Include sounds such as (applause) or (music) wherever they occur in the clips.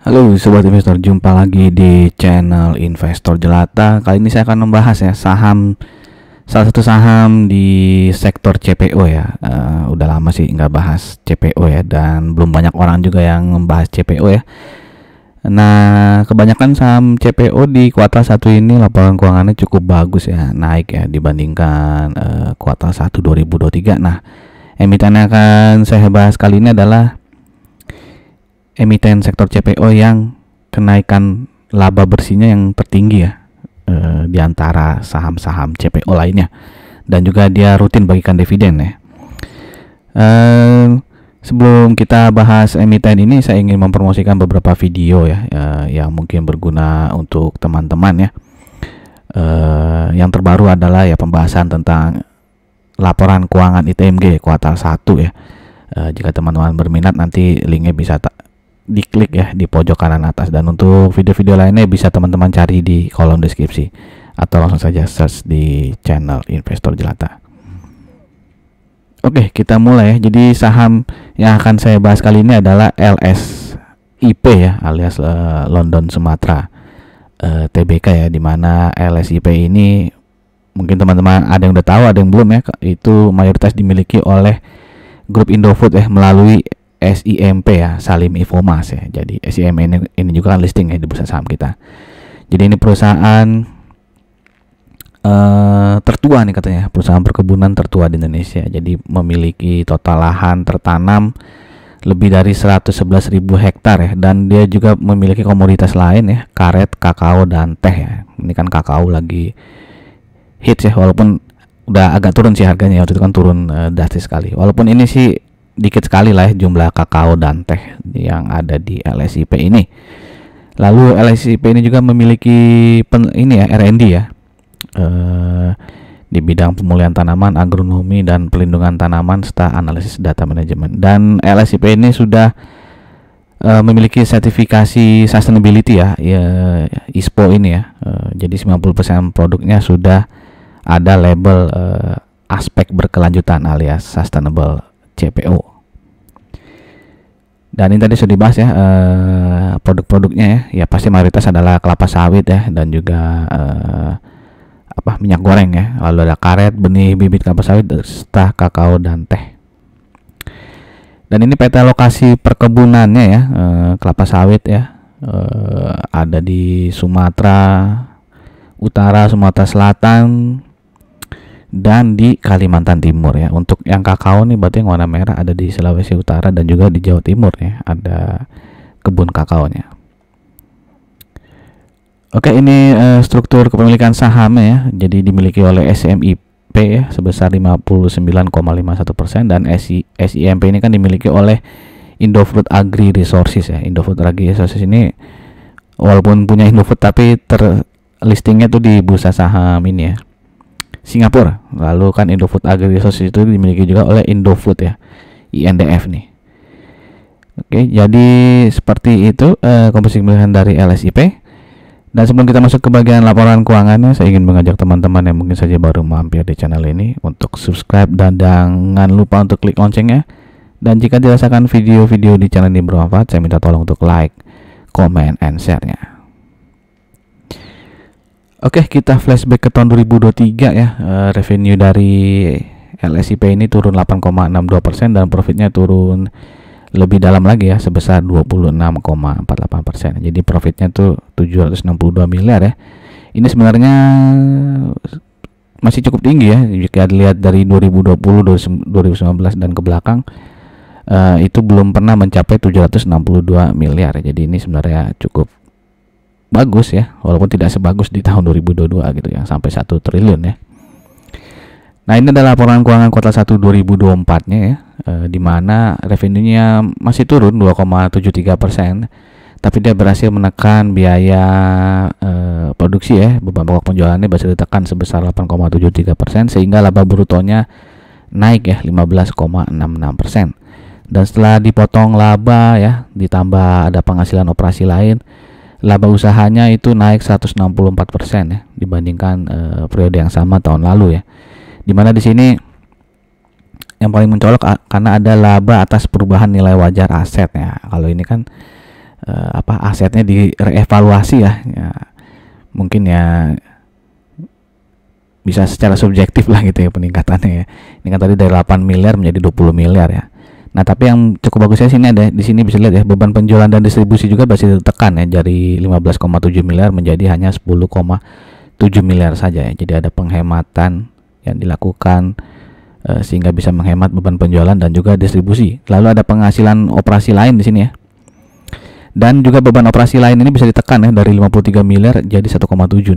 Halo sobat investor, jumpa lagi di channel Investor Jelata. Kali ini saya akan membahas ya saham salah satu saham di sektor CPO ya. Uh, udah lama sih nggak bahas CPO ya dan belum banyak orang juga yang membahas CPO ya. Nah, kebanyakan saham CPO di kuartal satu ini laporan keuangannya cukup bagus ya, naik ya dibandingkan uh, kuartal 1 2023. Nah, emiten yang akan saya bahas kali ini adalah emiten sektor CPO yang kenaikan laba bersihnya yang tertinggi ya eh, di antara saham-saham CPO lainnya dan juga dia rutin bagikan dividen ya. Eh, sebelum kita bahas emiten ini saya ingin mempromosikan beberapa video ya eh, yang mungkin berguna untuk teman-teman ya. yang terbaru adalah ya pembahasan tentang laporan keuangan ITMG kuartal 1 ya. jika teman-teman berminat nanti linknya bisa diklik ya di pojok kanan atas dan untuk video-video lainnya bisa teman-teman cari di kolom deskripsi atau langsung saja search di channel investor jelata Oke kita mulai ya jadi saham yang akan saya bahas kali ini adalah LSIP ya alias eh, London Sumatera eh, TBK ya dimana LSIP ini mungkin teman-teman ada yang udah tahu ada yang belum ya itu mayoritas dimiliki oleh grup Indofood ya melalui SIMP ya, Salim Infomas ya. Jadi SIMP ini, ini juga kan listing ya di bursa saham kita. Jadi ini perusahaan uh, tertua nih katanya, perusahaan perkebunan tertua di Indonesia. Jadi memiliki total lahan tertanam lebih dari 111.000 hektar ya dan dia juga memiliki komoditas lain ya, karet, kakao dan teh ya. Ini kan kakao lagi hits ya walaupun udah agak turun sih harganya ya waktu itu kan turun uh, drastis sekali. Walaupun ini sih dikit sekali lah ya jumlah kakao dan teh yang ada di LSIP ini. Lalu LSIP ini juga memiliki pen, ini ya R&D ya eh, di bidang pemulihan tanaman, agronomi dan pelindungan tanaman serta analisis data manajemen. Dan LSIP ini sudah eh, memiliki sertifikasi sustainability ya, ya ISPO ini ya. Eh, jadi 90% produknya sudah ada label eh, aspek berkelanjutan alias sustainable CPO dan ini tadi sudah dibahas ya eh, produk-produknya ya ya pasti mayoritas adalah kelapa sawit ya dan juga eh, apa minyak goreng ya lalu ada karet benih bibit kelapa sawit serta kakao dan teh dan ini PT lokasi perkebunannya ya eh, kelapa sawit ya eh, ada di Sumatera Utara Sumatera Selatan dan di Kalimantan Timur ya. Untuk yang kakao nih berarti yang warna merah ada di Sulawesi Utara dan juga di Jawa Timur ya. Ada kebun kakaonya. Oke, ini uh, struktur kepemilikan saham ya. Jadi dimiliki oleh SMIP ya sebesar 59,51% dan SIMP ini kan dimiliki oleh Indofood Agri Resources ya. Indofood Agri Resources ini walaupun punya Indofood tapi ter listingnya tuh di bursa saham ini ya Singapura. Lalu kan Indofood Agri Resources itu dimiliki juga oleh Indofood ya, INDF nih. Oke, jadi seperti itu eh, komposisi pilihan dari LSIP. Dan sebelum kita masuk ke bagian laporan keuangannya, saya ingin mengajak teman-teman yang mungkin saja baru mampir di channel ini untuk subscribe dan jangan lupa untuk klik loncengnya. Dan jika dirasakan video-video di channel ini bermanfaat, saya minta tolong untuk like, comment, and share-nya. Oke, kita flashback ke tahun 2023 ya. Uh, revenue dari LSIP ini turun 8,62% persen dan profitnya turun lebih dalam lagi ya sebesar 26,48%. Jadi profitnya tuh 762 miliar ya. Ini sebenarnya masih cukup tinggi ya jika dilihat dari 2020, 2019 dan ke belakang uh, itu belum pernah mencapai 762 miliar. Jadi ini sebenarnya cukup bagus ya walaupun tidak sebagus di tahun 2022 gitu ya sampai 1 triliun ya Nah ini adalah laporan keuangan kuartal 1 2024 nya ya e, di revenue-nya masih turun 2,73 persen tapi dia berhasil menekan biaya e, produksi ya beban pokok penjualannya berhasil ditekan sebesar 8,73 persen sehingga laba brutonya naik ya 15,66 persen dan setelah dipotong laba ya ditambah ada penghasilan operasi lain laba usahanya itu naik 164% ya dibandingkan eh, periode yang sama tahun lalu ya. Dimana di sini yang paling mencolok karena ada laba atas perubahan nilai wajar aset ya. Kalau ini kan eh, apa asetnya direvaluasi ya. ya. Mungkin ya bisa secara subjektif lah gitu ya peningkatannya ya. Ini kan tadi dari 8 miliar menjadi 20 miliar ya. Nah, tapi yang cukup bagusnya sini ada di sini bisa lihat ya beban penjualan dan distribusi juga masih tertekan ya dari 15,7 miliar menjadi hanya 10,7 miliar saja ya. Jadi ada penghematan yang dilakukan e, sehingga bisa menghemat beban penjualan dan juga distribusi. Lalu ada penghasilan operasi lain di sini ya. Dan juga beban operasi lain ini bisa ditekan ya dari 53 miliar jadi 1,7.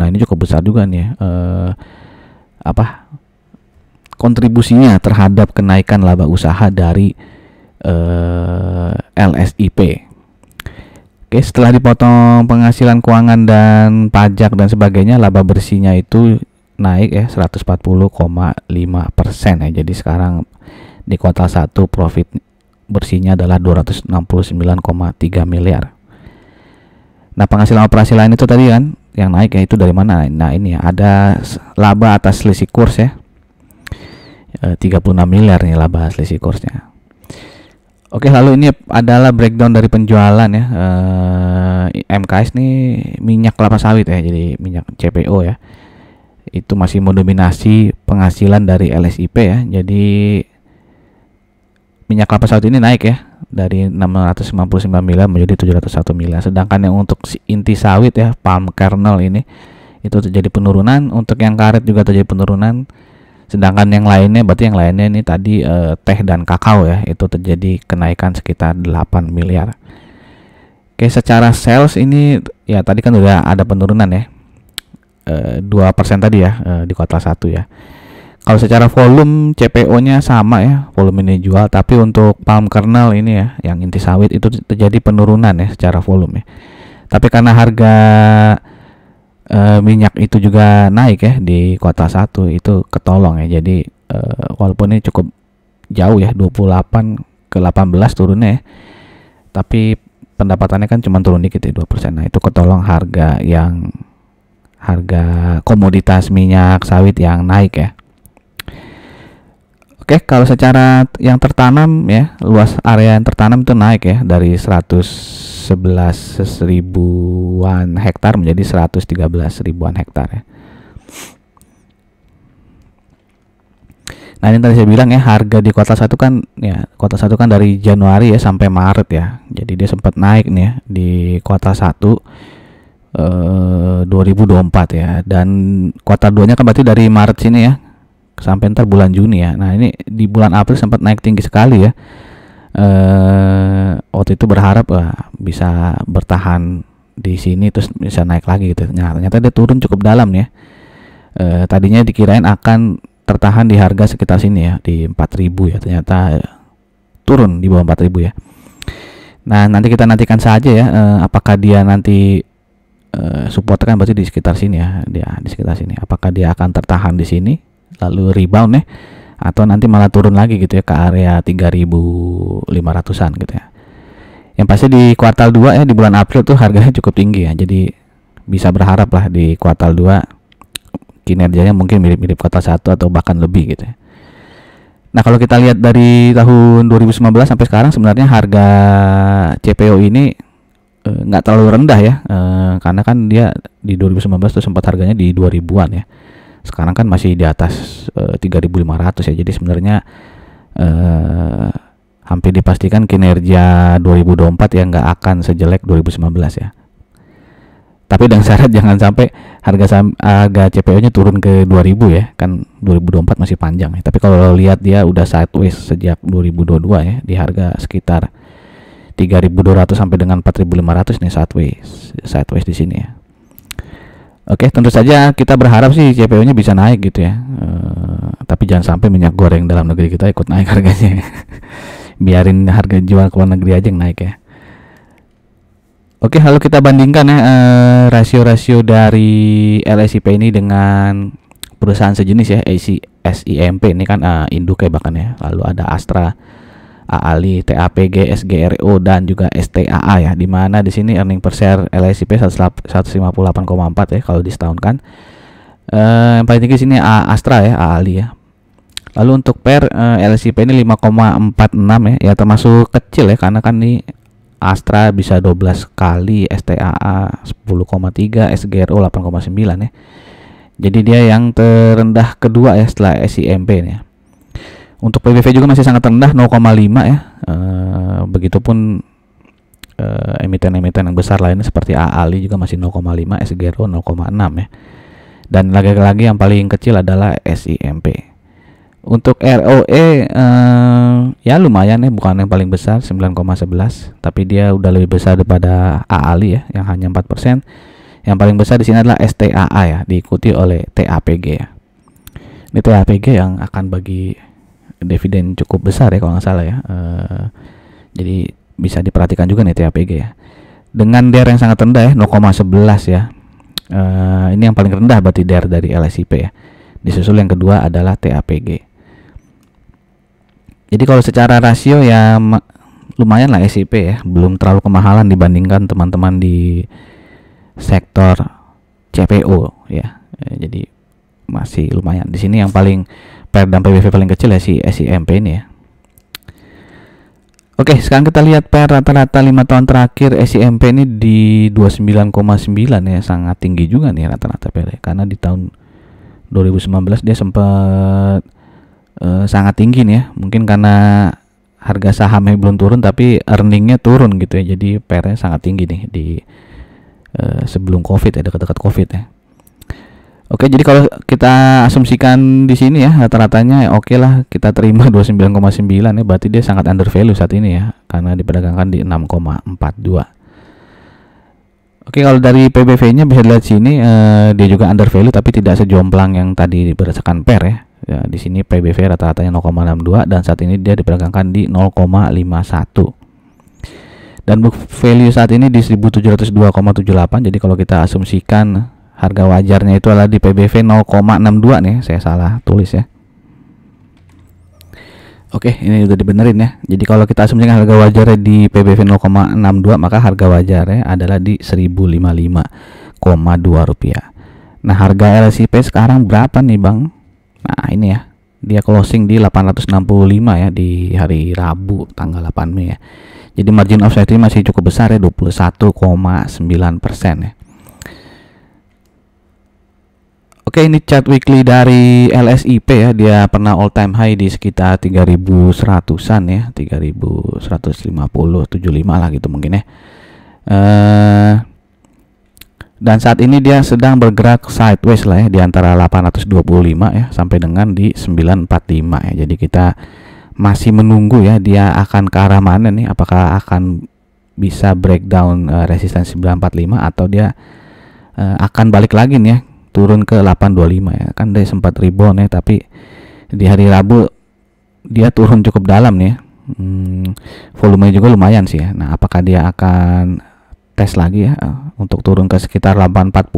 Nah, ini cukup besar juga nih ya. Eh, apa? kontribusinya terhadap kenaikan laba usaha dari eh, LSIP. Oke, setelah dipotong penghasilan keuangan dan pajak dan sebagainya, laba bersihnya itu naik ya 140,5 persen ya. Jadi sekarang di kuartal satu profit bersihnya adalah 269,3 miliar. Nah penghasilan operasi lain itu tadi kan yang naik ya itu dari mana? Nah ini ya, ada laba atas selisih kurs ya. Eh, puluh 36 miliar nih laba selisih kursnya. Oke, lalu ini adalah breakdown dari penjualan ya. E, eh, MKS nih minyak kelapa sawit ya, jadi minyak CPO ya. Itu masih mendominasi penghasilan dari LSIP ya. Jadi minyak kelapa sawit ini naik ya dari 699 miliar menjadi 701 miliar. Sedangkan yang untuk inti sawit ya, palm kernel ini itu terjadi penurunan, untuk yang karet juga terjadi penurunan Sedangkan yang lainnya berarti yang lainnya ini tadi eh, teh dan kakao ya, itu terjadi kenaikan sekitar 8 miliar. Oke, secara sales ini ya tadi kan udah ada penurunan ya. Eh, dua eh, persen tadi ya eh, di kuartal satu ya. Kalau secara volume CPO-nya sama ya, volume ini jual, tapi untuk palm kernel ini ya, yang inti sawit itu terjadi penurunan ya secara volume. Ya. Tapi karena harga e, minyak itu juga naik ya di kota satu itu ketolong ya. Jadi e, walaupun ini cukup jauh ya 28 ke 18 turunnya ya. Tapi pendapatannya kan cuma turun dikit ya 2%. Nah, itu ketolong harga yang harga komoditas minyak sawit yang naik ya. Oke, kalau secara yang tertanam ya, luas area yang tertanam itu naik ya dari 100 11 ribuan hektar menjadi 113 ribuan hektar ya. Nah ini tadi saya bilang ya harga di kota satu kan ya kota satu kan dari Januari ya sampai Maret ya. Jadi dia sempat naik nih ya di kota satu eh, 2024 ya dan kota nya kan berarti dari Maret sini ya sampai ntar bulan Juni ya. Nah ini di bulan April sempat naik tinggi sekali ya eh waktu itu berharap wah bisa bertahan di sini terus bisa naik lagi gitu. Nah, ternyata dia turun cukup dalam ya. Eh, tadinya dikirain akan tertahan di harga sekitar sini ya di 4000 ya. Ternyata turun di bawah 4000 ya. Nah, nanti kita nantikan saja ya eh, apakah dia nanti eh, support kan berarti di sekitar sini ya. Dia di sekitar sini. Apakah dia akan tertahan di sini lalu rebound ya? atau nanti malah turun lagi gitu ya ke area 3.500-an gitu ya. Yang pasti di kuartal 2 ya di bulan April tuh harganya cukup tinggi ya. Jadi bisa berharap lah di kuartal 2 kinerjanya mungkin mirip-mirip kuartal satu atau bahkan lebih gitu ya. Nah, kalau kita lihat dari tahun 2019 sampai sekarang sebenarnya harga CPO ini eh, nggak e, terlalu rendah ya. E, karena kan dia di 2019 tuh sempat harganya di 2000-an ya sekarang kan masih di atas uh, eh, 3.500 ya jadi sebenarnya uh, hampir dipastikan kinerja 2024 yang nggak akan sejelek 2019 ya tapi dengan (laughs) syarat jangan sampai harga saham, harga CPO-nya turun ke 2000 ya kan 2024 masih panjang ya. tapi kalau lihat dia udah sideways sejak 2022 ya di harga sekitar 3200 sampai dengan 4500 nih sideways sideways di sini ya Oke, tentu saja kita berharap sih CPO-nya bisa naik gitu ya. E, tapi jangan sampai minyak goreng dalam negeri kita ikut naik (laughs) harganya. Biarin harga jual ke luar negeri aja yang naik ya. Oke, lalu kita bandingkan ya eh, rasio-rasio e, dari LSIP ini dengan perusahaan sejenis ya, AC, SIMP ini kan e, eh, Induk ya bahkan ya. Lalu ada Astra AALI, TAPG, SGRO dan juga STAA ya. Di mana di sini earning per share LSIP 158,4 ya kalau disetaunkan. E, eh, yang paling tinggi sini Astra ya, AALI ya. Lalu untuk per e, eh, LSIP ini 5,46 ya, ya termasuk kecil ya karena kan nih Astra bisa 12 kali, STAA 10,3, SGRO 8,9 ya. Jadi dia yang terendah kedua ya setelah SIMP ya. Untuk PBV juga masih sangat rendah 0,5 ya. Uh, begitupun eh, emiten-emiten yang besar lainnya seperti AALI juga masih 0,5, SGRO 0,6 ya. Dan lagi-lagi yang paling kecil adalah SIMP. Untuk ROE eh, ya lumayan ya, bukan yang paling besar 9,11, tapi dia udah lebih besar daripada AALI ya yang hanya 4%. Yang paling besar di sini adalah STAA ya, diikuti oleh TAPG ya. Ini TAPG yang akan bagi dividen cukup besar ya kalau nggak salah ya. Uh, jadi bisa diperhatikan juga nih TAPG ya. Dengan DER yang sangat rendah ya 0,11 ya. Uh, ini yang paling rendah berarti DER dari LSIP ya. Disusul yang kedua adalah TAPG. Jadi kalau secara rasio ya lumayan lah SIP ya, belum terlalu kemahalan dibandingkan teman-teman di sektor CPO ya. Eh, jadi masih lumayan. Di sini yang paling per dan PBV paling kecil ya si SIMP ini ya. Oke, sekarang kita lihat per rata-rata lima tahun terakhir SIMP ini di 29,9 ya, sangat tinggi juga nih rata-rata per ya. karena di tahun 2019 dia sempat uh, eh, sangat tinggi nih ya. Mungkin karena harga sahamnya belum turun tapi earningnya turun gitu ya. Jadi pernya sangat tinggi nih di uh, sebelum Covid ya, dekat-dekat Covid ya. Oke, jadi kalau kita asumsikan di sini ya rata-ratanya ya oke lah kita terima 29,9 (laughs) ya berarti dia sangat under value saat ini ya karena diperdagangkan di 6,42. Oke, kalau dari PBV-nya bisa dilihat sini eh, dia juga under value tapi tidak sejomplang yang tadi berdasarkan per ya. ya di sini PBV rata-ratanya 0,62 dan saat ini dia diperdagangkan di 0,51 dan book value saat ini di 1702,78 jadi kalau kita asumsikan harga wajarnya itu adalah di PBV 0,62 nih saya salah tulis ya Oke, ini udah dibenerin ya. Jadi kalau kita asumsikan harga wajarnya di PBV 0,62 maka harga wajarnya adalah di 1055,2 rupiah. Nah, harga LCP sekarang berapa nih, Bang? Nah, ini ya. Dia closing di 865 ya di hari Rabu tanggal 8 Mei ya. Jadi margin of safety masih cukup besar ya 21,9% persen ya. Oke ini chart weekly dari LSIP ya dia pernah all time high di sekitar 3100-an ya 3150 75 lah gitu mungkin ya uh, dan saat ini dia sedang bergerak sideways lah ya di antara 825 ya sampai dengan di 945 ya jadi kita masih menunggu ya dia akan ke arah mana nih apakah akan bisa breakdown uh, resistance 945 atau dia uh, akan balik lagi nih ya turun ke 825 ya kan dia sempat rebound ya tapi di hari Rabu dia turun cukup dalam nih ya. hmm, volume juga lumayan sih ya nah apakah dia akan tes lagi ya eh, untuk turun ke sekitar 840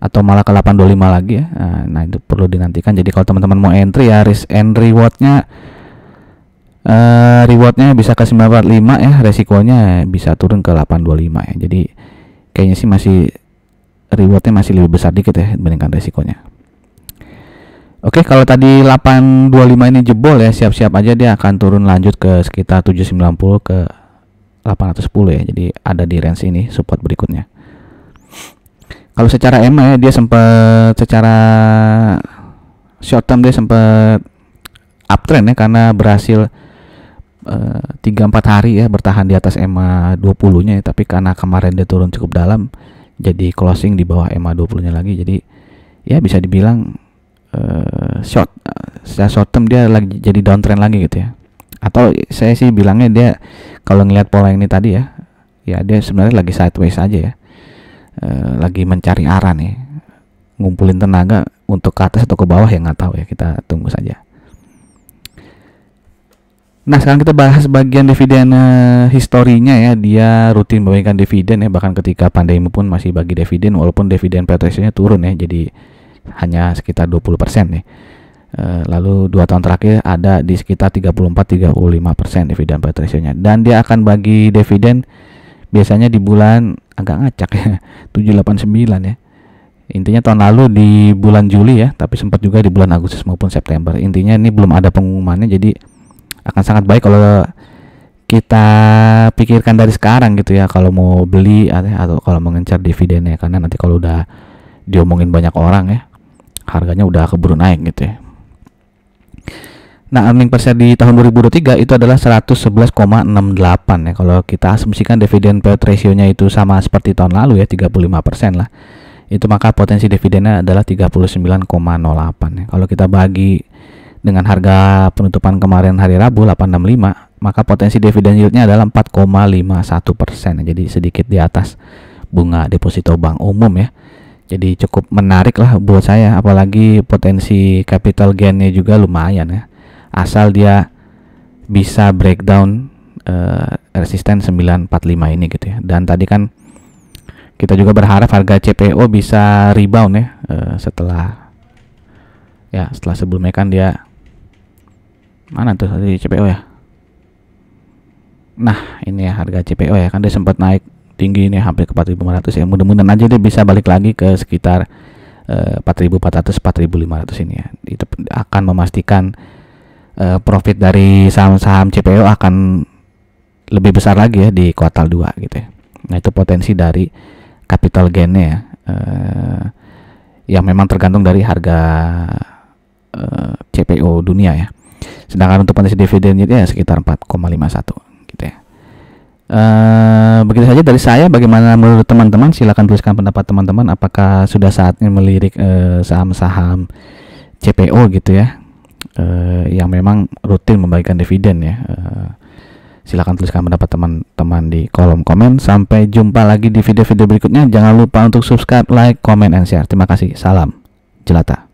atau malah ke 825 lagi ya eh, nah itu perlu dinantikan jadi kalau teman-teman mau entry ya risk and rewardnya uh, rewardnya bisa ke 945 ya resikonya bisa turun ke 825 ya jadi kayaknya sih masih rewardnya masih lebih besar dikit ya dibandingkan resikonya. Oke, kalau tadi 825 ini jebol ya, siap-siap aja dia akan turun lanjut ke sekitar 790 ke 810 ya. Jadi ada di range ini support berikutnya. Kalau secara EMA ya, dia sempat secara short term dia sempat uptrend ya karena berhasil eh, tiga empat hari ya bertahan di atas EMA 20 nya ya, tapi karena kemarin dia turun cukup dalam jadi closing di bawah EMA 20 nya lagi jadi ya bisa dibilang uh, short secara short term dia lagi jadi downtrend lagi gitu ya atau saya sih bilangnya dia kalau ngelihat pola ini tadi ya ya dia sebenarnya lagi sideways aja ya uh, lagi mencari arah nih ngumpulin tenaga untuk ke atas atau ke bawah ya nggak tahu ya kita tunggu saja Nah sekarang kita bahas bagian dividen uh, historinya ya Dia rutin membagikan dividen ya Bahkan ketika pandemi pun masih bagi dividen Walaupun dividen PTS turun ya Jadi hanya sekitar 20% nih uh, Lalu dua tahun terakhir ada di sekitar 34-35% dividen PTS Dan dia akan bagi dividen biasanya di bulan agak ngacak ya 789 (laughs) ya Intinya tahun lalu di bulan Juli ya Tapi sempat juga di bulan Agustus maupun September Intinya ini belum ada pengumumannya jadi akan sangat baik kalau kita pikirkan dari sekarang gitu ya kalau mau beli atau kalau mengincar dividennya karena nanti kalau udah diomongin banyak orang ya harganya udah keburu naik gitu ya. Nah, earning per share di tahun 2023 itu adalah 111,68 ya. Kalau kita asumsikan dividen payout ratio-nya itu sama seperti tahun lalu ya, 35% lah. Itu maka potensi dividennya adalah 39,08 ya. Kalau kita bagi dengan harga penutupan kemarin hari Rabu 865 maka potensi dividen yieldnya adalah 4,51 persen jadi sedikit di atas bunga deposito bank umum ya jadi cukup menarik lah buat saya apalagi potensi capital gainnya juga lumayan ya asal dia bisa breakdown uh, resisten 945 ini gitu ya dan tadi kan kita juga berharap harga CPO bisa rebound ya uh, setelah ya setelah sebelumnya kan dia mana tuh tadi CPO ya nah ini ya harga CPO ya kan dia sempat naik tinggi ini hampir ke 4500 ya mudah-mudahan aja dia bisa balik lagi ke sekitar eh, 4400 4500 ini ya itu akan memastikan eh, profit dari saham-saham CPO akan lebih besar lagi ya di kuartal 2 gitu ya nah itu potensi dari capital gainnya ya eh, yang memang tergantung dari harga eh, CPO dunia ya sedangkan untuk potensi dividen ya sekitar 4,51 gitu ya Uh, begitu saja dari saya bagaimana menurut teman-teman silahkan tuliskan pendapat teman-teman apakah sudah saatnya melirik eh, saham-saham uh, CPO gitu ya uh, yang memang rutin membagikan dividen ya uh, silakan tuliskan pendapat teman-teman di kolom komen sampai jumpa lagi di video-video berikutnya jangan lupa untuk subscribe like comment and share terima kasih salam jelata